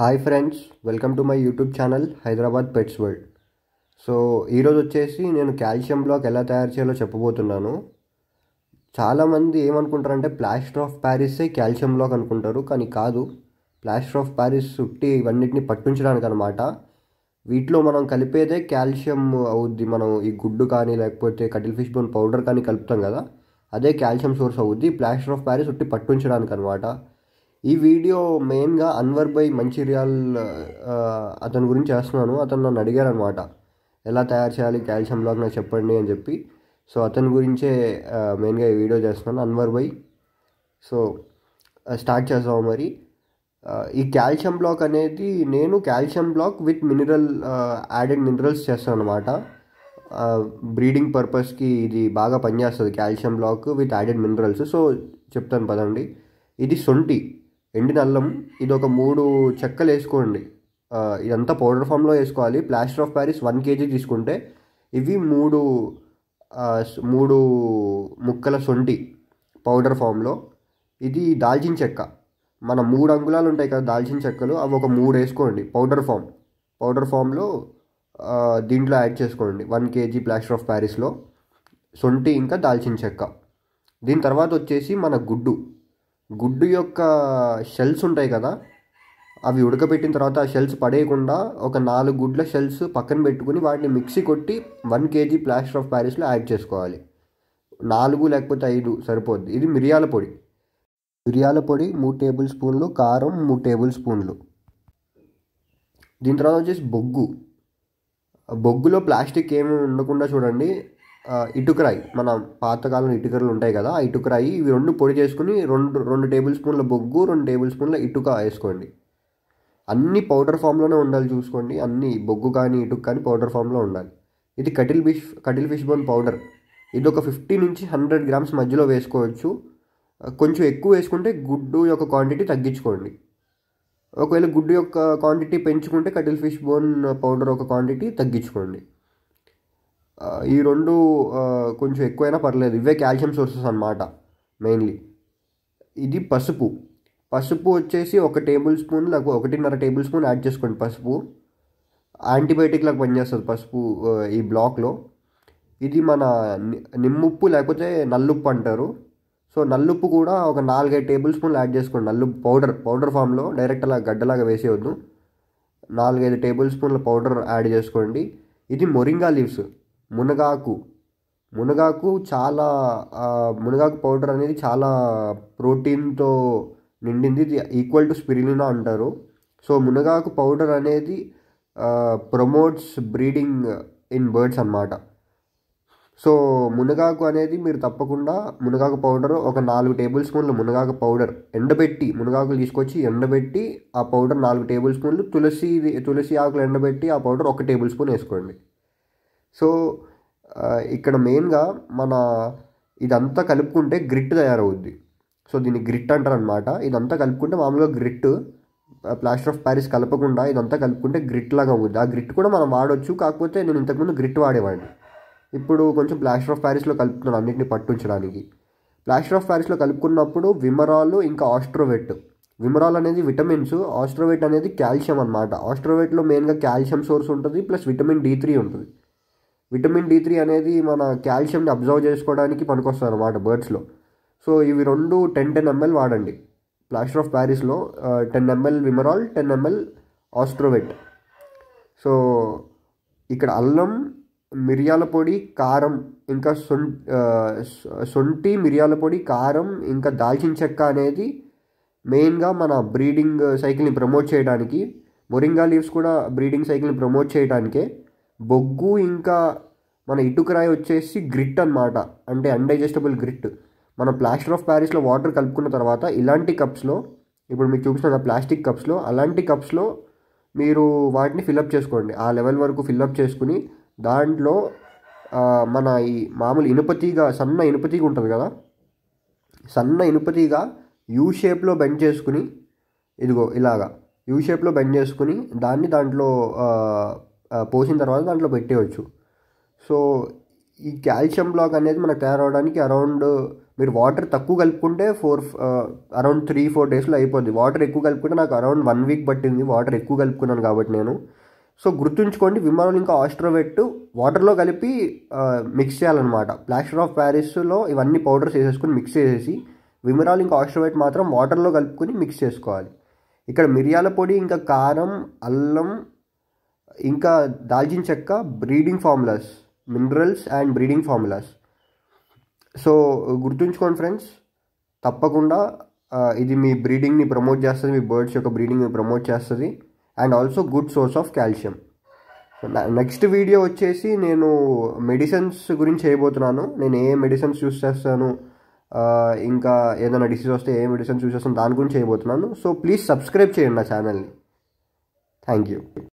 hi friends welcome to my YouTube channel Hyderabad pets world so ఈరోజు వచ్చేసి నేను calcium black ఎలా తయారు చేయాలో చెప్పబోతున్నాను చాలామంది ఏమనుకుంటారంటే ప్లాస్టర్ ఆఫ్ ప్యారిస్సే కాల్షియం బ్లాక్ అనుకుంటారు కానీ కాదు ప్లాస్టర్ ఆఫ్ ప్యారిస్ చుట్టి ఇవన్నిటిని పట్టించడానికి అనమాట వీటిలో మనం కలిపేదే కాల్షియం అవుద్ది మనం ఈ గుడ్డు కానీ లేకపోతే కటిల్ ఫిష్ బోన్ పౌడర్ కానీ కలుపుతాం కదా అదే కాల్షియం సోర్స్ అవుద్ది ప్లాస్టర్ ఆఫ్ ప్యారిస్ చుట్టి పట్టించడానికి అనమాట ఈ వీడియో మెయిన్గా అన్వర్ బై మంచిర్యాల్ అతని గురించి చేస్తున్నాను అతను నన్ను అడిగారు అనమాట ఎలా తయారు చేయాలి కాల్షియం బ్లాక్ నాకు చెప్పండి అని చెప్పి సో అతని గురించే మెయిన్గా ఈ వీడియో చేస్తున్నాను అన్వర్ బై సో స్టార్ట్ చేస్తాము మరి ఈ కాల్షియం బ్లాక్ అనేది నేను calcium block with mineral added minerals చేస్తాను అనమాట బ్రీడింగ్ పర్పస్కి ఇది బాగా పనిచేస్తుంది calcium block with added minerals so చెప్తాను పదండి ఇది సొంటి ఎండిన అల్లం ఇది ఒక మూడు చెక్కలు వేసుకోండి ఇదంతా పౌడర్ ఫామ్లో వేసుకోవాలి plaster of Paris one KG తీసుకుంటే ఇవి మూడు మూడు ముక్కల సొంటి పౌడర్ ఫామ్లో ఇది దాల్చిన చెక్క మన మూడు అంగుళాలు ఉంటాయి కదా దాల్చిన చెక్కలు అవి ఒక మూడు వేసుకోండి పౌడర్ ఫామ్ పౌడర్ ఫామ్లో దీంట్లో యాడ్ చేసుకోండి వన్ కేజీ ప్లాస్టర్ ఆఫ్ ప్యారిస్లో సొంటి ఇంకా దాల్చిన చెక్క దీని తర్వాత వచ్చేసి మన గుడ్డు గుడ్డు యొక్క షెల్స్ ఉంటాయి కదా అవి ఉడకబెట్టిన తర్వాత ఆ షెల్స్ పడేయకుండా ఒక నాలుగు గుడ్ల షెల్స్ పక్కన పెట్టుకుని వాటిని మిక్సీ కొట్టి వన్ కేజీ ప్లాస్టర్ ఆఫ్ ప్యారిస్లో యాడ్ చేసుకోవాలి నాలుగు లేకపోతే ఐదు సరిపోద్ది ఇది మిరియాల పొడి మిరియాల పొడి మూడు టేబుల్ స్పూన్లు కారం మూడు టేబుల్ స్పూన్లు దీని తర్వాత వచ్చేసి బొగ్గు బొగ్గులో ప్లాస్టిక్ ఏమి ఉండకుండా చూడండి ఇటుకరాయి మన పాతకాలం ఇటుకరలు ఉంటాయి కదా ఆ ఇటుకరాయి ఇవి రెండు పొడి చేసుకుని రెండు రెండు టేబుల్ స్పూన్ల బొగ్గు రెండు టేబుల్ స్పూన్ల ఇటుక వేసుకోండి అన్ని పౌడర్ ఫామ్లోనే ఉండాలి చూసుకోండి అన్ని బొగ్గు కానీ ఇటుక కానీ పౌడర్ ఫామ్లో ఉండాలి ఇది cuttlefish cuttlefish bone powder ఇది ఒక ఫిఫ్టీ నుంచి హండ్రెడ్ గ్రామ్స్ మధ్యలో వేసుకోవచ్చు కొంచెం ఎక్కువ వేసుకుంటే గుడ్డు యొక్క క్వాంటిటీ తగ్గించుకోండి ఒకవేళ గుడ్డు యొక్క క్వాంటిటీ పెంచుకుంటే కటిల్ ఫిష్ బోన్ పౌడర్ ఒక క్వాంటిటీ తగ్గించుకోండి ఈ రెండు కొంచెం ఎక్కువైనా పర్లేదు ఇవే కాల్షియం సోర్సెస్ అనమాట మెయిన్లీ ఇది పసుపు పసుపు వచ్చేసి ఒక టేబుల్ స్పూన్ నాకు ఒకటిన్నర టేబుల్ స్పూన్ యాడ్ చేసుకోండి పసుపు యాంటీబయోటిక్ లాగా పనిచేస్తుంది పసుపు ఈ బ్లాక్లో ఇది మన నిమ్ముప్పు లేకపోతే నల్లుప్పు అంటారు సో నల్లుప్పు కూడా ఒక నాలుగైదు టేబుల్ స్పూన్లు యాడ్ చేసుకోండి నల్లుప్పు పౌడర్ పౌడర్ ఫామ్లో డైరెక్ట్ అలా గడ్డలాగా వేసేయొద్దు నాలుగైదు టేబుల్ స్పూన్ల పౌడర్ యాడ్ చేసుకోండి ఇది మొరింగా లీవ్స్ మునగాకు మునగాకు చాలా మునగాకు పౌడర్ అనేది చాలా ప్రోటీన్తో నిండింది ఈక్వల్ టు స్పిరిలినా అంటారు సో మునగాకు పౌడర్ అనేది ప్రమోట్స్ బ్రీడింగ్ ఇన్ బర్డ్స్ అనమాట సో మునగాకు అనేది మీరు తప్పకుండా మునగాకు పౌడర్ ఒక నాలుగు టేబుల్ స్పూన్లు మునగాకు పౌడర్ ఎండబెట్టి మునగాకులు తీసుకొచ్చి ఎండబెట్టి ఆ పౌడర్ నాలుగు టేబుల్ స్పూన్లు తులసి తులసి ఆకులు ఎండబెట్టి ఆ పౌడర్ ఒక టేబుల్ స్పూన్ వేసుకోండి సో ఇక్కడ మెయిన్గా మన ఇదంతా కలుపుకుంటే గ్రిట్ తయారవుద్ది సో దీన్ని గ్రిట్ అంటారు అనమాట ఇదంతా కలుపుకుంటే మామూలుగా గ్రిట్ ప్లాస్టర్ ఆఫ్ ప్యారిస్ కలపకుండా ఇదంతా కలుపుకుంటే గ్రిట్ లాగా అవుద్ది ఆ గ్రిట్ కూడా మనం వాడవచ్చు కాకపోతే నేను ఇంతకుముందు గ్రిట్ వాడేవాడిని ఇప్పుడు కొంచెం ప్లాస్టర్ ఆఫ్ ప్యారిస్లో కలుపుతున్నాను అన్నింటినీ పట్టించడానికి ప్లాస్టర్ ఆఫ్ ప్యారిస్లో కలుపుకున్నప్పుడు విమరాలు ఇంకా ఆస్ట్రోవెట్ విమరాల్ అనేది విటమిన్స్ ఆస్ట్రోవేట్ అనేది కాల్షియం అనమాట ఆస్ట్రోవేట్లో మెయిన్గా కాల్షియం సోర్స్ ఉంటుంది ప్లస్ విటమిన్ డి త్రీ ఉంటుంది విటమిన్ డి త్రీ అనేది మన కాల్షియంని అబ్జర్వ్ చేసుకోవడానికి పనికొస్తుంది అనమాట బర్డ్స్లో సో ఇవి రెండు టెన్ టెన్ ఎంఎల్ వాడండి ప్లాస్టర్ ఆఫ్ ప్యారిస్లో ten ML Vimeral ten ML Ostrovet so ఇక్కడ అల్లం మిరియాల పొడి కారం ఇంకా సొం సొంటి మిరియాల పొడి కారం ఇంకా దాల్చిన చెక్క అనేది మెయిన్గా మన బ్రీడింగ్ సైకిల్ని ప్రమోట్ చేయడానికి మొరింగా లీవ్స్ కూడా బ్రీడింగ్ సైకిల్ని ప్రమోట్ చేయడానికే బొగ్గు ఇంకా మన ఇటుకరాయి వచ్చేసి గ్రిట్ అనమాట అంటే అన్డైజెస్టబుల్ గ్రిట్ మన ప్లాస్టర్ ఆఫ్ ప్యారిస్లో వాటర్ కలుపుకున్న తర్వాత ఇలాంటి కప్స్లో ఇప్పుడు మీకు చూపిస్తున్న ప్లాస్టిక్ కప్స్లో అలాంటి కప్స్లో మీరు వాటిని ఫిల్అప్ చేసుకోండి ఆ లెవెల్ వరకు ఫిల్అప్ చేసుకుని దాంట్లో మన ఈ మామూలు ఇనుపతిగా సన్న ఇనుపతిగా ఉంటుంది కదా సన్న ఇనుపతిగా యూ షేప్లో బెండ్ చేసుకుని ఇదిగో ఇలాగా యూ షేప్లో బెండ్ చేసుకుని దాన్ని దాంట్లో పోసిన తర్వాత దాంట్లో పెట్టేయచ్చు సో ఈ కాల్షియం బ్లాక్ అనేది మనకు తయారవడానికి అరౌండ్ మీరు వాటర్ తక్కువ కలుపుకుంటే ఫోర్ అరౌండ్ త్రీ ఫోర్ డేస్లో అయిపోద్ది వాటర్ ఎక్కువ కలుపుకుంటే నాకు అరౌండ్ వన్ వీక్ పట్టింది వాటర్ ఎక్కువ కలుపుకున్నాను కాబట్టి నేను సో గుర్తుంచుకోండి విమానం ఇంకా ఆస్ట్రోవెట్టు వాటర్లో కలిపి మిక్స్ చేయాలన్నమాట ప్లాస్టర్ ఆఫ్ ప్యారిస్లో ఇవన్నీ పౌడర్స్ వేసేసుకుని మిక్స్ చేసేసి విమరాల్ ఇంకా ఆస్ట్రోవెట్ మాత్రం వాటర్లో కలుపుకొని మిక్స్ చేసుకోవాలి ఇక్కడ మిరియాల పొడి ఇంకా కారం అల్లం ఇంకా దాల్చిన చెక్క breeding formulas minerals and breeding formulas so గుర్తుంచుకోండి ఫ్రెండ్స్ తప్పకుండా ఇది మీ బ్రీడింగ్ని ప్రమోట్ చేస్తుంది మీ బర్డ్స్ యొక్క బ్రీడింగ్ని ప్రమోట్ చేస్తుంది and also good source of calcium next video వచ్చేసి నేను మెడిసిన్స్ గురించి చేయబోతున్నాను నేను ఏ మెడిసిన్స్ యూస్ చేస్తాను ఇంకా ఏదైనా డిసీజ్ వస్తే ఏ మెడిసిన్స్ యూస్ చేస్తాను దాని గురించి చేయబోతున్నాను సో ప్లీజ్ సబ్స్క్రైబ్ చేయండి నా ఛానల్ని థ్యాంక్ యూ